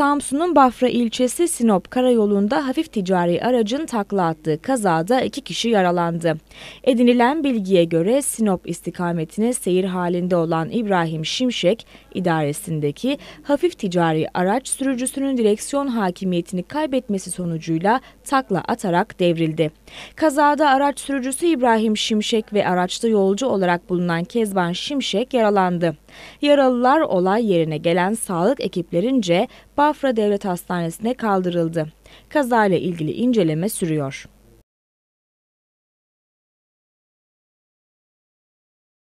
Samsun'un Bafra ilçesi Sinop karayolunda hafif ticari aracın takla attığı kazada iki kişi yaralandı. Edinilen bilgiye göre Sinop istikametine seyir halinde olan İbrahim Şimşek idaresindeki hafif ticari araç sürücüsünün direksiyon hakimiyetini kaybetmesi sonucuyla takla atarak devrildi. Kazada araç sürücüsü İbrahim Şimşek ve araçta yolcu olarak bulunan Kezban Şimşek yaralandı. Yaralılar olay yerine gelen sağlık ekiplerince bazı Afra Devlet Hastanesi'ne kaldırıldı. Kazayla ilgili inceleme sürüyor.